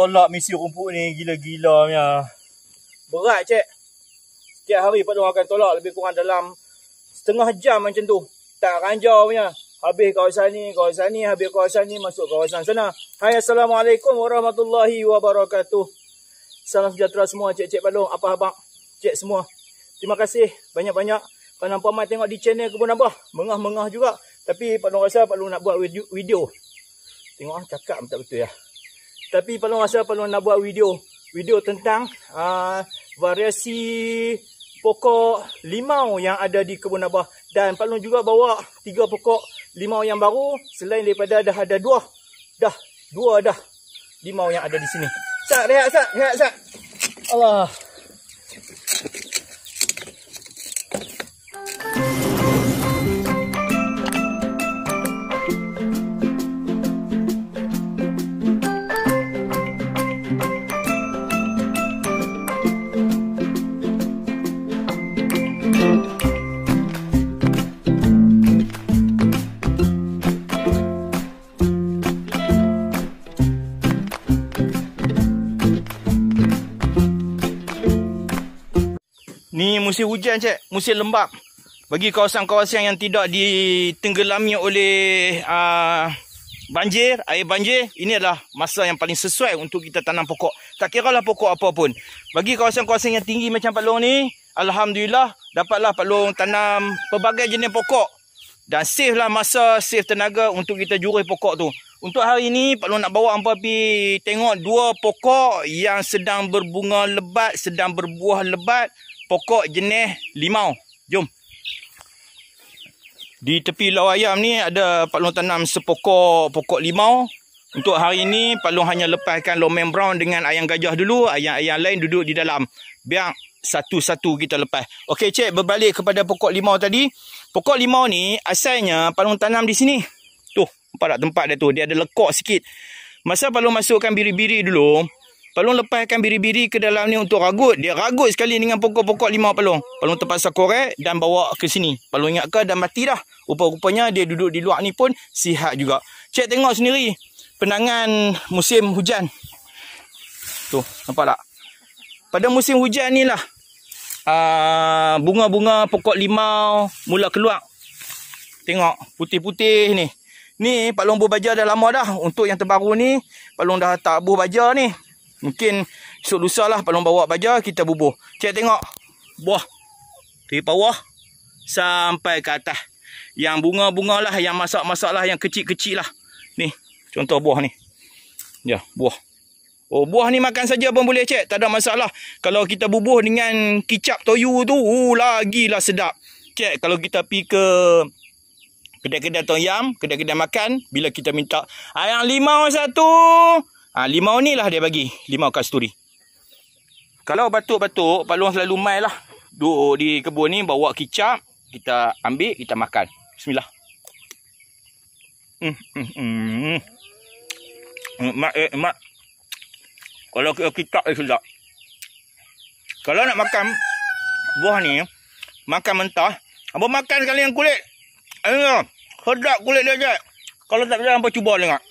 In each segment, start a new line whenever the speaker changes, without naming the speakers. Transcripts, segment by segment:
tolak misi rumput ni gila-gila punya. Berat, cik. Setiap hari Pak Long akan tolak lebih kurang dalam setengah jam macam tu. Tak ranjau punya. Habis kawasan ni, kawasan ni, habis kawasan ni, masuk kawasan sana. Hai, Assalamualaikum Warahmatullahi Wabarakatuh. Salam sejahtera semua, cek cek Pak Long. Apa abang? Cik semua. Terima kasih banyak-banyak. Kalau nampak mai tengok di channel Kebun Abah. Mengah-mengah juga. Tapi Pak Long rasa Pak Long nak buat video. tengok ah, cakap tak betul ya. Tapi perlu rasa perlu nak buat video Video tentang uh, Variasi Pokok limau yang ada di kebun nabah Dan perlu juga bawa Tiga pokok limau yang baru Selain daripada dah ada dua Dah dua dah Limau yang ada di sini Sat, rehat sat, rehat sat Allah musim hujan cek musim lembab. bagi kawasan-kawasan yang tidak ditenggelamnya oleh uh, banjir, air banjir, ini adalah masa yang paling sesuai untuk kita tanam pokok. Tak kira lah pokok apa pun. Bagi kawasan-kawasan yang tinggi macam Pak Long ni, Alhamdulillah dapatlah Pak Long tanam pelbagai jenis pokok. Dan save lah masa, save tenaga untuk kita jurih pokok tu. Untuk hari ini, Pak Long nak bawa hampa pergi tengok dua pokok yang sedang berbunga lebat, sedang berbuah lebat pokok jenis limau. Jom. Di tepi Lau Ayam ni ada Pak Long tanam sepokok pokok limau. Untuk hari ini Pak Long hanya lepaskan lomen brown dengan ayam gajah dulu. Ayam-ayam lain duduk di dalam. Biar satu-satu kita lepas. Okey cik berbalik kepada pokok limau tadi. Pokok limau ni asalnya Pak Long tanam di sini. Tu nampak tempat dia tu. Dia ada lekok sikit. Masa Pak Long masukkan biri-biri dulu. Palung lepaskan biri-biri ke dalam ni untuk ragut. Dia ragut sekali dengan pokok-pokok limau palung. Palung terpaksa korek dan bawa ke sini. Palung ingat ke dah mati dah. Rupa-rupanya dia duduk di luar ni pun sihat juga. Cek tengok sendiri penangan musim hujan. Tu, nampak tak? Pada musim hujan ni lah. Ah, bunga-bunga pokok limau mula keluar. Tengok, putih-putih ni. Ni, Pak Long buh baja dah lama dah. Untuk yang terbaru ni, Pak Long dah tak buh baja ni. Mungkin esok lusa lah Pak Long bawa baja kita bubuh. Cek tengok. Buah. di bawah sampai ke atas. Yang bunga-bunga lah. Yang masak-masak lah. Yang kecil-kecil lah. Ni. Contoh buah ni. Ya. Buah. Oh buah ni makan saja pun boleh cek. Tak ada masalah. Kalau kita bubuh dengan kicap toyu tu. Uh, lagilah sedap. Cek. Kalau kita pergi ke... Kedai-kedai tom yam, kedai-kedai makan. Bila kita minta, ayam limau satu, Ha, limau ni lah dia bagi. Limau kasturi. Kalau batuk-batuk, Pak Luang selalu main lah. Duduk di kebun ni, bawa kicap. Kita ambil, kita makan. Bismillah. Hmm, hmm, hmm. hmm mak, eh, mak. Kalau kicap, eh, sedap. Kalau nak makan buah ni, makan mentah, apa makan sekali yang kulit. Ayuh, eh, sedap kulit dia je. Kalau tak kena, apa cuba dengar.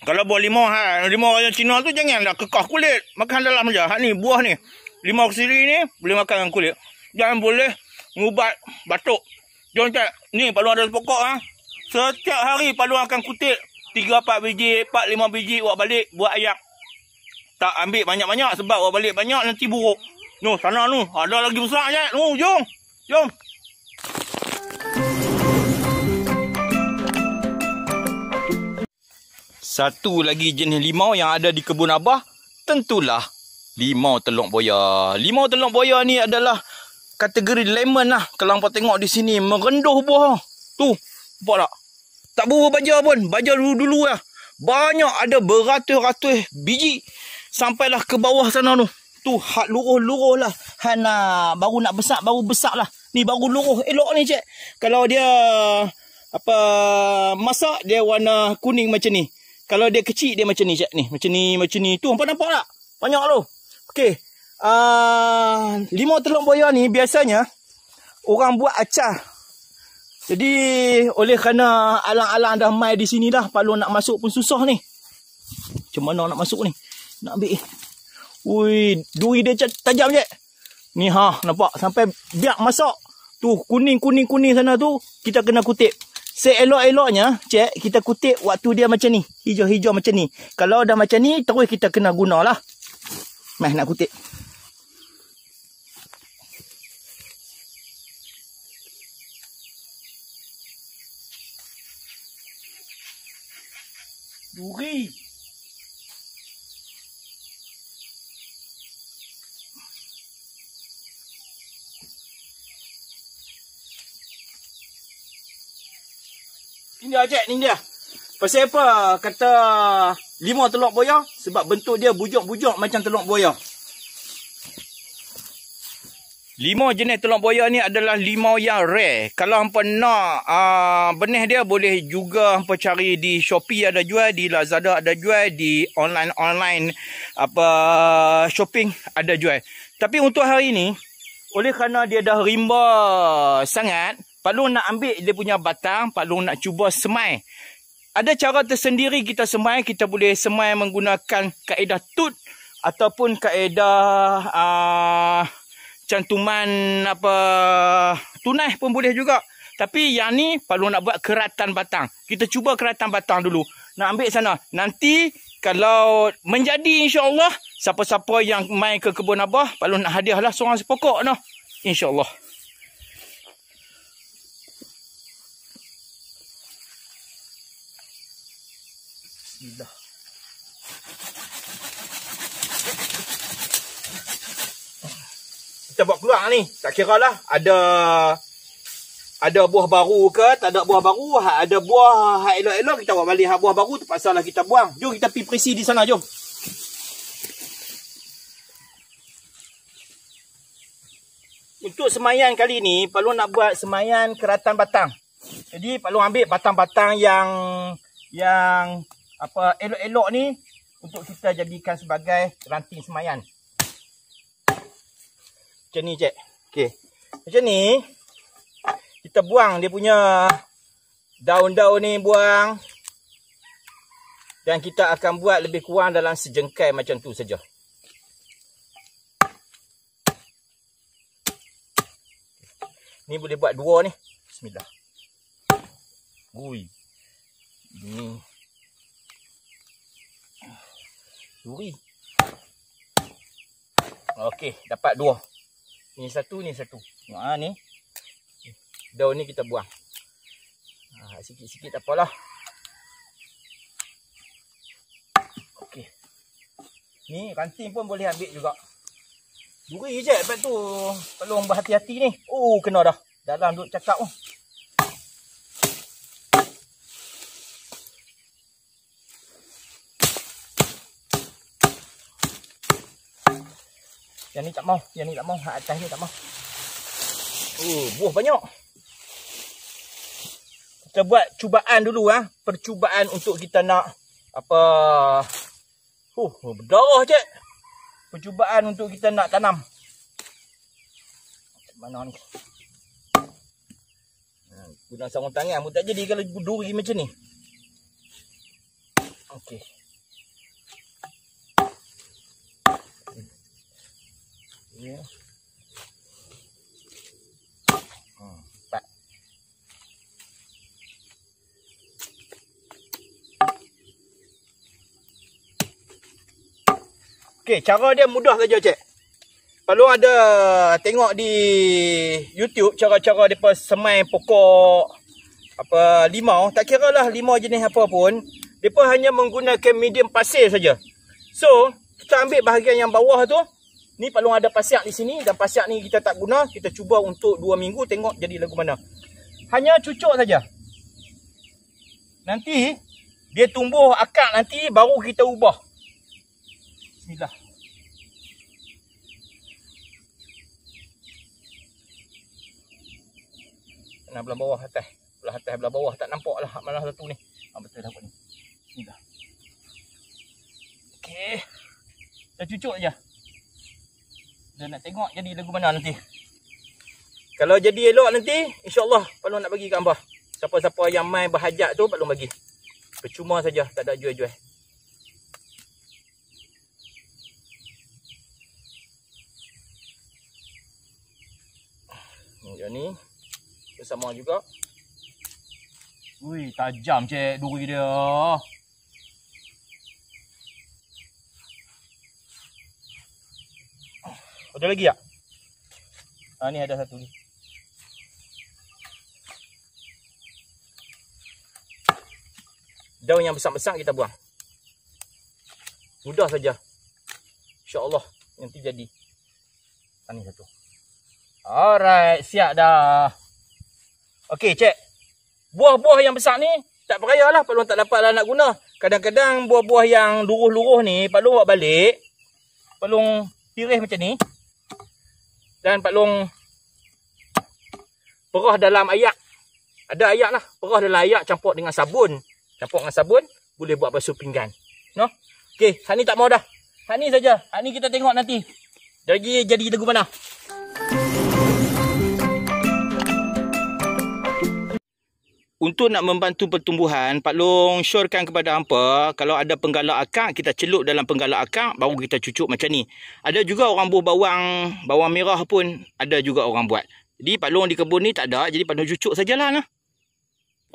Kalau buat limau ha, limau yang Cina tu jangan nak lah. kekah kulit. Makan dalam je. Ha ni buah ni. Limau siri ni boleh makan dengan kulit. Jangan boleh ngubat batuk. Jom cak. Ni palu ada pokok ah. Ha. Setiap hari palu akan kutip 3 4 biji, 4 5 biji buat balik buat ayam. Tak ambil banyak-banyak sebab buat balik banyak nanti buruk. Noh sana noh ada lagi besar ayak. Noh jom. Jom. satu lagi jenis limau yang ada di kebun abah tentulah limau telok boya. Limau telok boya ni adalah kategori lemon lah. Kalau hangpa tengok di sini merenduh buah. Tu, nampak tak? Tak buru baja pun. Baja dulu-dulu lah. Banyak ada beratus-ratus biji sampailah ke bawah sana tu. Tu hak luruh-luruh lah. Hana, ah, baru nak besar, baru besar lah. Ni baru luruh. Elok ni cik. Kalau dia apa masak dia warna kuning macam ni. Kalau dia kecil dia macam ni cak ni. Macam ni macam ni. Tu hangpa nampak tak? Banyak tu. Okey. Ah uh, lima telur buaya ni biasanya orang buat acah. Jadi oleh kerana alang-alang dah mai di sini dah, palu nak masuk pun susah ni. Macam mana nak masuk ni? Nak ambil. Eh. Ui, duri dia tajam je. Ni ha, nampak sampai biak masuk Tu kuning-kuning-kuning sana tu, kita kena kutip. Seelok-eloknya, cek, kita kutip waktu dia macam ni. Hijau-hijau macam ni. Kalau dah macam ni, terus kita kena guna lah, Meh nak kutip. Duri. Duri. Ini dia ajak ni dia. Pasal apa? Kata lima telur buaya sebab bentuk dia bujuk-bujuk macam telur buaya. Lima jenis telur buaya ni adalah limau yang rare. Kalau hampa nak uh, benih dia boleh juga hampa cari di Shopee ada jual, di Lazada ada jual, di online-online apa shopping ada jual. Tapi untuk hari ni oleh kerana dia dah rimba sangat, Pak Long nak ambil dia punya batang, Pak Long nak cuba semai. Ada cara tersendiri kita semai, kita boleh semai menggunakan kaedah tut ataupun kaedah uh, cantuman apa tunai pun boleh juga. Tapi yang ni Pak Long nak buat keratan batang. Kita cuba keratan batang dulu. Nak ambil sana. Nanti kalau menjadi insya-Allah siapa-siapa yang main ke kebun abah, Pak Long nak hadiahlah seorang sepokok No, Insya-Allah. Bismillah. Kita buat keluar ni. Tak kira lah. Ada ada buah baru ke tak ada buah baru ha, ada buah hak elok-elok kita buat balik ha, buah baru terpaksa lah kita buang jom kita pergi presi di sana jom untuk semayan kali ni Pak Long nak buat semayan keratan batang jadi Pak Long ambil batang-batang yang yang apa elok-elok ni untuk kita jadikan sebagai ranting semayan. Macam ni, Cik. Okey. Macam ni kita buang dia punya daun-daun ni buang dan kita akan buat lebih kurang dalam sejengkai macam tu saja. Ni boleh buat dua ni. Bismillah. Ui. Ini Suri. Okey, dapat dua. Ni satu, ni satu. Ha ni. Daun ni kita buang. Ha sikit-sikit tak apalah. Okey. Ni ranting pun boleh ambil juga. Duri je lepas tu tolong berhati-hati ni. Oh kena dah. Dalam duk cakap pun. Oh. Yang ni tak mau, yang ni tak mau, hak atas ni tak mau. Oh, uh, buah banyak. Kita buat cubaan dulu ah, ha? percubaan untuk kita nak apa? Huh, oh, berdarah cik. Percubaan untuk kita nak tanam. Macam mana ni? Hmm, guna sarung tangan pun tak jadi kalau duri macam ni. Okey. ya. Okey, cara dia mudah saja, cik. Kalau ada tengok di YouTube cara-cara depa semai pokok apa limau, tak kira lah limau jenis apa pun, depa hanya menggunakan medium pasir saja. So, kita ambil bahagian yang bawah tu, Ni palung ada pasiak di sini dan pasiak ni kita tak guna, kita cuba untuk 2 minggu tengok jadi lagu mana. Hanya cucuk saja. Nanti dia tumbuh akar nanti baru kita ubah. Bismillah. Nah belah bawah atas. Belah atas belah bawah tak nampak lah malah satu ni. Ha betul buat ni. Bismillah. okay, Dah cucuk aja. Ya. Dia nak tengok jadi lagu mana nanti. Kalau jadi elok nanti, insya-Allah perlu nak bagi kat hamba. Siapa-siapa yang mai berhajat tu perlu bagi. Percuma saja tak ada jual-jual. Yang ni sama juga. Ui, tajam cek duri dia. Ada lagi ya? Ah, ni ada satu ni. Daun yang besar-besar kita buang. Mudah saja. Allah. nanti jadi. Ah ni satu. Alright, siap dah. Okey, cek. Buah-buah yang besar ni tak payahlah Pak Long tak dapatlah nak guna. Kadang-kadang buah-buah yang luruh-luruh ni Pak Long buat balik. Pak Long pirih macam ni dan Pak Long perah dalam ayak ada ayak lah perah dalam ayak campur dengan sabun campur dengan sabun boleh buat basuh pinggan no ok hak ni tak mau dah hak ni saja. hak ni kita tengok nanti lagi jadi lagu mana lah. untuk nak membantu pertumbuhan, Pak Long syorkan kepada hampa, kalau ada penggalak akar, kita celup dalam penggalak akar, baru kita cucuk macam ni. Ada juga orang buah bawang, bawang merah pun ada juga orang buat. Jadi Pak Long di kebun ni tak ada, jadi Pak Long cucuk sajalah lah.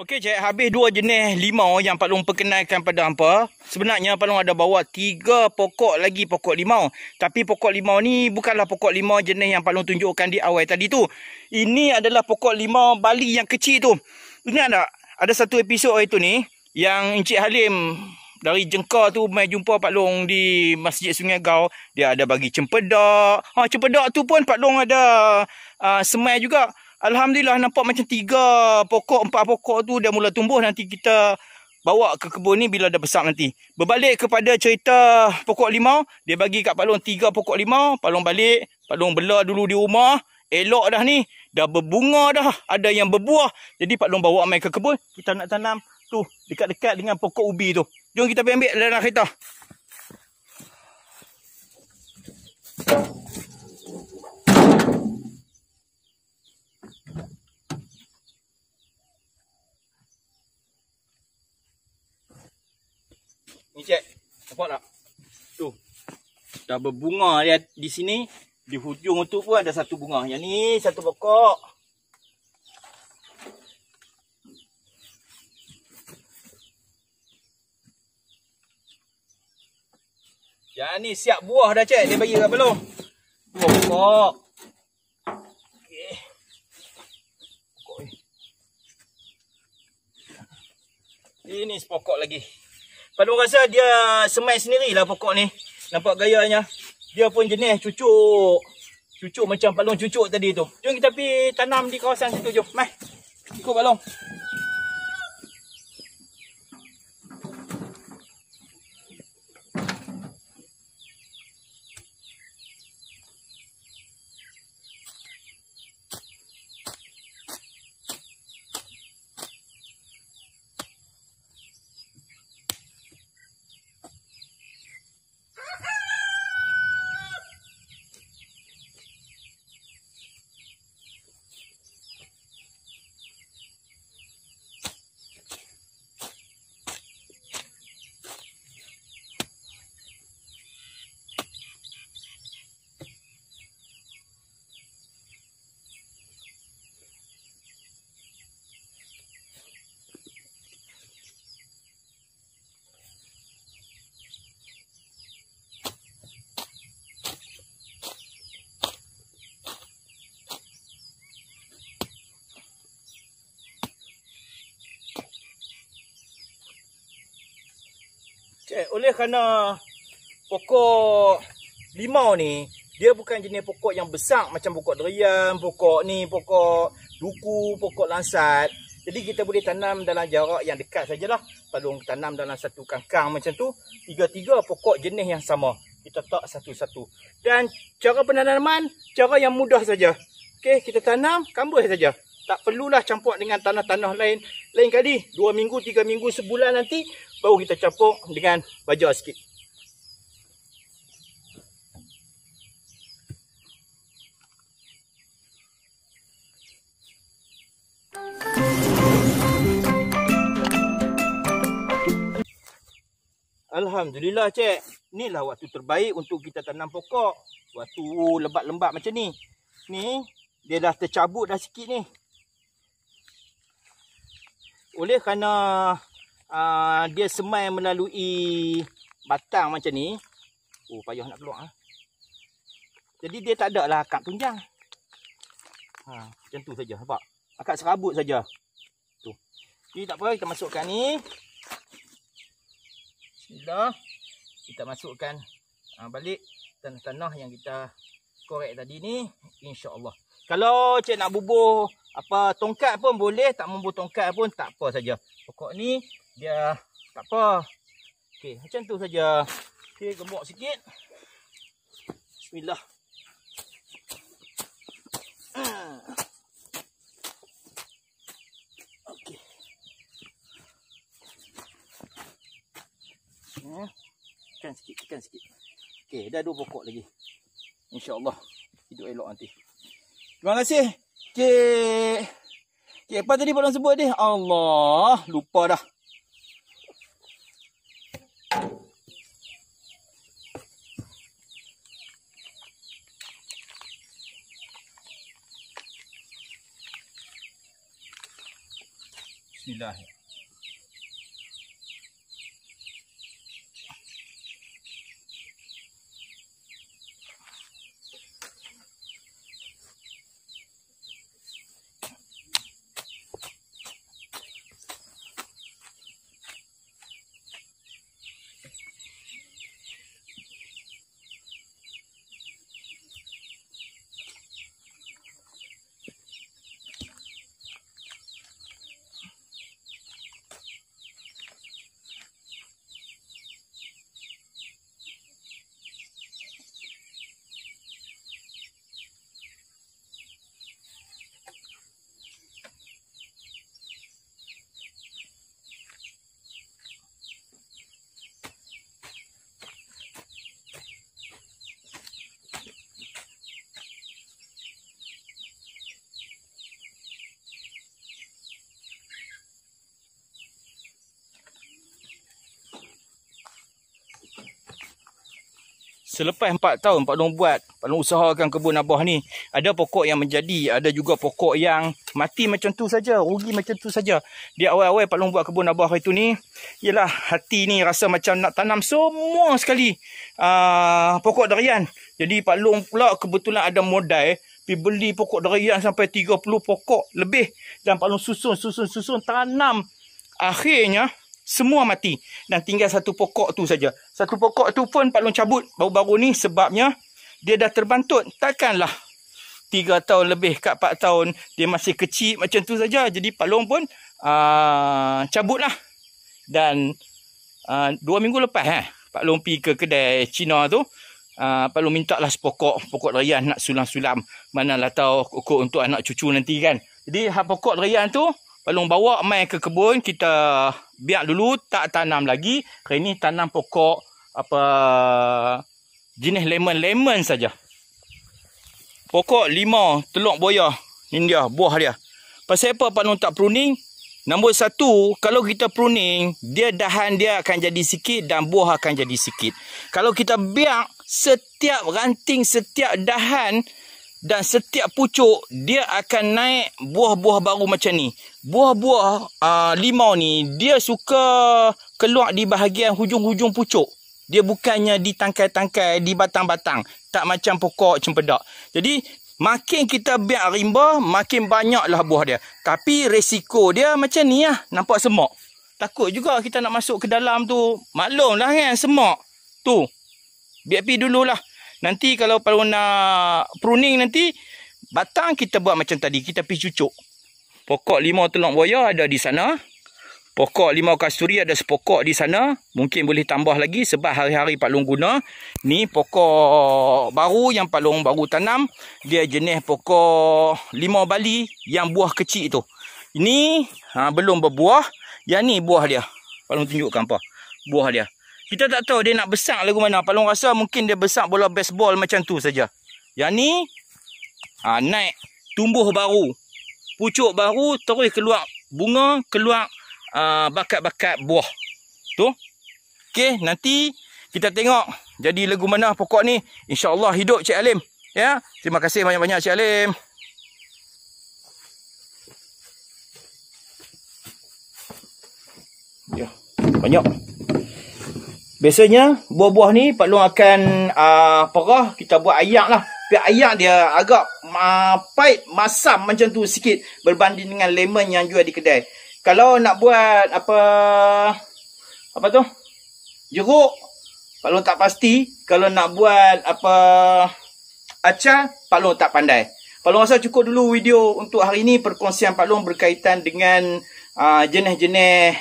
Okey, cik, habis dua jenis limau yang Pak Long perkenalkan pada hampa. Sebenarnya Pak Long ada bawa tiga pokok lagi pokok limau. Tapi pokok limau ni bukanlah pokok limau jenis yang Pak Long tunjukkan di awal tadi tu. Ini adalah pokok limau Bali yang kecil tu. Ingat tak? Ada satu episod hari tu ni yang Encik Halim dari Jengkar tu mai jumpa Pak Long di Masjid Sungai Gau, dia ada bagi cempedak. Ha cempedak tu pun Pak Long ada uh, semai juga. Alhamdulillah nampak macam tiga pokok, empat pokok tu dah mula tumbuh nanti kita bawa ke kebun ni bila dah besar nanti. Berbalik kepada cerita pokok limau, dia bagi kat Pak Long tiga pokok limau, Pak Long balik, Pak Long bela dulu di rumah, elok dah ni dah berbunga dah, ada yang berbuah. Jadi Pak Long bawa mereka ke kebun, kita nak tanam tu dekat-dekat dengan pokok ubi tu. Jom kita pergi ambil dalam kereta. Ni cek, nampak tak? Tu. Dah berbunga dia di sini, di hujung tu pun ada satu bunga. Yang ni satu pokok. Yang ni siap buah dah cek. Dia bagi kat belum? Dua pokok. Ini sepokok lagi. Pada orang rasa dia semai sendirilah pokok ni. Nampak gayanya dia pun jenis cucuk. Cucuk macam palung cucuk tadi tu. Jom kita pergi tanam di kawasan situ. Jom. Mai. Ikut palung. Palung. eh, oleh kerana pokok limau ni dia bukan jenis pokok yang besar macam pokok durian, pokok ni, pokok duku, pokok langsat. Jadi kita boleh tanam dalam jarak yang dekat sajalah. Kalau tanam dalam satu kangkang macam tu, tiga-tiga pokok jenis yang sama. Kita tak satu-satu. Dan cara penanaman, cara yang mudah saja. Okey, kita tanam kambuh saja tak perlulah campur dengan tanah-tanah lain lain kali dua minggu tiga minggu sebulan nanti baru kita campur dengan baja sikit Alhamdulillah cik inilah waktu terbaik untuk kita tanam pokok waktu lebat-lebat macam ni ni dia dah tercabut dah sikit ni oleh kerana aa, ah, dia semai melalui batang macam ni. Oh, payah nak keluar. Ah. Jadi dia tak ada lah akak tunjang. Ha, macam tu saja nampak. Akak serabut saja. Tu. Jadi tak apa kita masukkan ni. Bismillah. Kita masukkan aa, ha, balik tanah-tanah yang kita korek tadi ni insya-Allah. Kalau cik nak bubuh apa tongkat pun boleh tak mampu tongkat pun tak apa saja pokok ni dia tak apa okey macam tu saja okey gemuk sikit bismillah okey ha tekan sikit tekan okey dah dua pokok lagi insyaallah hidup elok nanti terima kasih cik. Cik apa tadi Pak sebut ni? Allah, lupa dah. Bismillahirrahmanirrahim. Selepas 4 tahun Pak Long buat Pak Long usahakan kebun abah ni Ada pokok yang menjadi Ada juga pokok yang Mati macam tu saja Rugi macam tu saja Dia awal-awal Pak Long buat kebun abah tu ni Ialah hati ni rasa macam nak tanam semua sekali uh, Pokok darian Jadi Pak Long pula kebetulan ada modal Pergi beli pokok darian sampai 30 pokok lebih Dan Pak Long susun, susun, susun Tanam Akhirnya semua mati dan tinggal satu pokok tu saja. Satu pokok tu pun Pak Long cabut baru-baru ni sebabnya dia dah terbantut. Takkanlah tiga tahun lebih kat 4 tahun dia masih kecil macam tu saja. Jadi Pak Long pun aa, ah, cabutlah. Dan aa, ah, 2 minggu lepas eh, Pak Long pergi ke kedai Cina tu. Aa, ah, Pak Long minta lah sepokok pokok durian nak sulam-sulam. Manalah tahu kukuk untuk anak cucu nanti kan. Jadi hak pokok durian tu Palung bawa mai ke kebun kita biar dulu tak tanam lagi. Hari ni tanam pokok apa jenis lemon-lemon saja. Pokok limau, teluk boyah ni dia buah dia. Pasal apa palung tak pruning? Nombor satu, kalau kita pruning, dia dahan dia akan jadi sikit dan buah akan jadi sikit. Kalau kita biar setiap ranting, setiap dahan, dan setiap pucuk dia akan naik buah-buah baru macam ni. Buah-buah uh, limau ni dia suka keluar di bahagian hujung-hujung pucuk. Dia bukannya di tangkai-tangkai, di batang-batang. Tak macam pokok cempedak. Jadi makin kita biar rimba, makin banyaklah buah dia. Tapi resiko dia macam ni lah. Nampak semak. Takut juga kita nak masuk ke dalam tu. Maklumlah kan semak. Tu. Biar BIP dululah. Nanti kalau perlu nak pruning nanti batang kita buat macam tadi, kita pergi cucuk. Pokok limau telok boya ada di sana. Pokok limau kasturi ada sepokok di sana. Mungkin boleh tambah lagi sebab hari-hari Pak Long guna. Ni pokok baru yang Pak Long baru tanam. Dia jenis pokok limau bali yang buah kecil tu. Ini ha, belum berbuah. Yang ni buah dia. Pak Long tunjukkan apa. Buah dia kita tak tahu dia nak besar lagu mana. Pak Long rasa mungkin dia besar bola baseball macam tu saja. Yang ni ha, naik tumbuh baru. Pucuk baru terus keluar bunga, keluar ha, bakat-bakat uh, buah. Tu. Okey, nanti kita tengok jadi lagu mana pokok ni. Insya Allah hidup Cik Alim. Ya, terima kasih banyak-banyak Cik Alim. Ya, banyak. Biasanya buah-buah ni Pak Long akan uh, perah kita buat ayak lah. Tapi ayak dia agak uh, pahit masam macam tu sikit berbanding dengan lemon yang jual di kedai. Kalau nak buat apa apa tu? Jeruk Pak Long tak pasti. Kalau nak buat apa acar Pak Long tak pandai. Pak Long rasa cukup dulu video untuk hari ini perkongsian Pak Long berkaitan dengan uh, jenis-jenis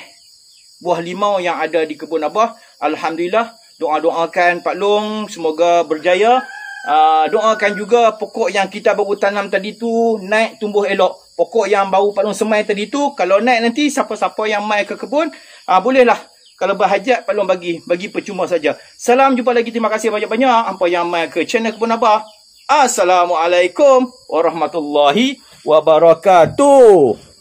buah limau yang ada di kebun abah. Alhamdulillah doa-doakan Pak Long semoga berjaya uh, doakan juga pokok yang kita baru tanam tadi tu naik tumbuh elok pokok yang baru Pak Long semai tadi tu kalau naik nanti siapa-siapa yang mai ke kebun uh, bolehlah kalau berhajat Pak Long bagi bagi percuma saja salam jumpa lagi terima kasih banyak-banyak apa yang mai ke channel Kebun Abah Assalamualaikum warahmatullahi wabarakatuh